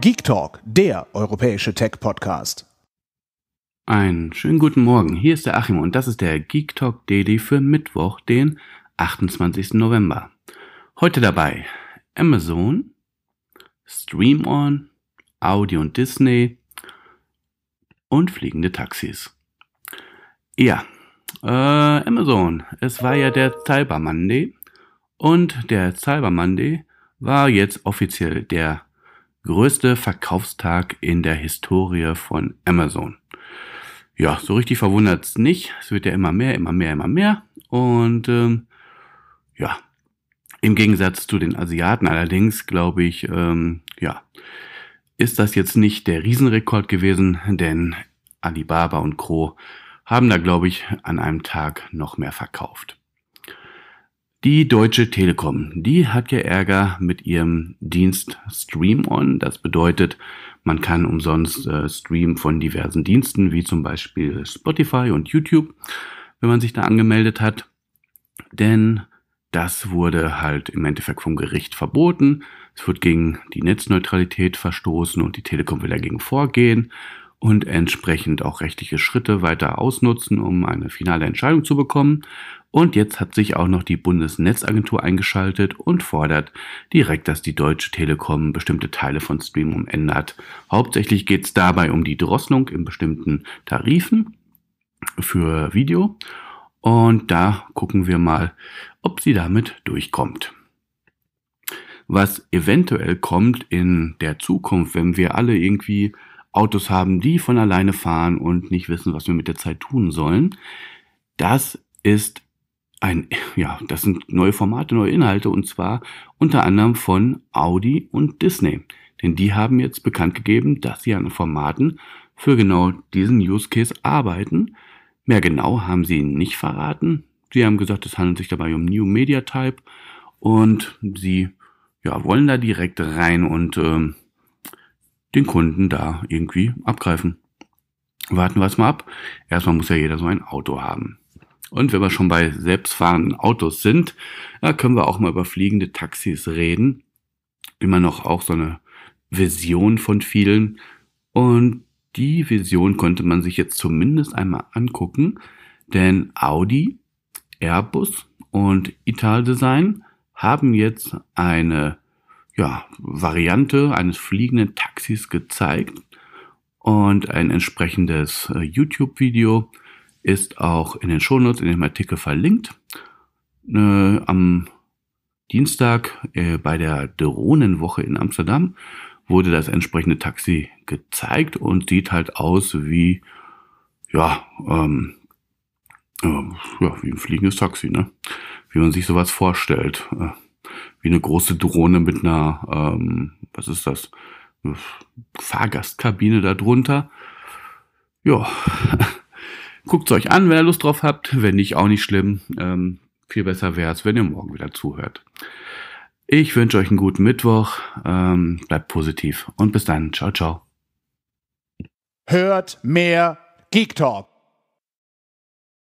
Geek Talk, der europäische Tech-Podcast. Einen schönen guten Morgen. Hier ist der Achim und das ist der Geek Talk Daily für Mittwoch, den 28. November. Heute dabei Amazon, Stream On, Audi und Disney und fliegende Taxis. Ja, äh, Amazon. Es war ja der Cyber Monday und der Cyber Monday war jetzt offiziell der größte Verkaufstag in der Historie von Amazon. Ja, so richtig verwundert's nicht. Es wird ja immer mehr, immer mehr, immer mehr. Und ähm, ja, im Gegensatz zu den Asiaten allerdings, glaube ich, ähm, ja, ist das jetzt nicht der Riesenrekord gewesen, denn Alibaba und Co. haben da, glaube ich, an einem Tag noch mehr verkauft. Die Deutsche Telekom, die hat ja Ärger mit ihrem Dienst Stream On. Das bedeutet, man kann umsonst äh, streamen von diversen Diensten, wie zum Beispiel Spotify und YouTube, wenn man sich da angemeldet hat. Denn das wurde halt im Endeffekt vom Gericht verboten. Es wird gegen die Netzneutralität verstoßen und die Telekom will dagegen vorgehen und entsprechend auch rechtliche Schritte weiter ausnutzen, um eine finale Entscheidung zu bekommen. Und jetzt hat sich auch noch die Bundesnetzagentur eingeschaltet und fordert direkt, dass die Deutsche Telekom bestimmte Teile von Streamum ändert. Hauptsächlich geht es dabei um die Drosselung in bestimmten Tarifen für Video. Und da gucken wir mal, ob sie damit durchkommt was eventuell kommt in der Zukunft, wenn wir alle irgendwie Autos haben, die von alleine fahren und nicht wissen, was wir mit der Zeit tun sollen. Das ist ein, ja, das sind neue Formate, neue Inhalte und zwar unter anderem von Audi und Disney. Denn die haben jetzt bekannt gegeben, dass sie an Formaten für genau diesen Use Case arbeiten. Mehr genau haben sie nicht verraten. Sie haben gesagt, es handelt sich dabei um New Media Type und sie ja, wollen da direkt rein und ähm, den Kunden da irgendwie abgreifen. Warten wir es mal ab. Erstmal muss ja jeder so ein Auto haben. Und wenn wir schon bei selbstfahrenden Autos sind, da können wir auch mal über fliegende Taxis reden. Immer noch auch so eine Vision von vielen. Und die Vision konnte man sich jetzt zumindest einmal angucken, denn Audi, Airbus und Ital Design haben jetzt eine ja, Variante eines fliegenden Taxis. Praxis gezeigt und ein entsprechendes äh, YouTube-Video ist auch in den Shownotes in dem Artikel verlinkt. Äh, am Dienstag äh, bei der Drohnenwoche in Amsterdam wurde das entsprechende Taxi gezeigt und sieht halt aus wie ja, ähm, äh, ja, wie ein fliegendes Taxi, ne? Wie man sich sowas vorstellt. Äh, wie eine große Drohne mit einer, ähm, was ist das? Fahrgastkabine darunter. Ja, guckt es euch an, wenn ihr Lust drauf habt. Wenn nicht, auch nicht schlimm. Ähm, viel besser wäre es, wenn ihr morgen wieder zuhört. Ich wünsche euch einen guten Mittwoch. Ähm, bleibt positiv und bis dann. Ciao, ciao. Hört mehr Geek Talk.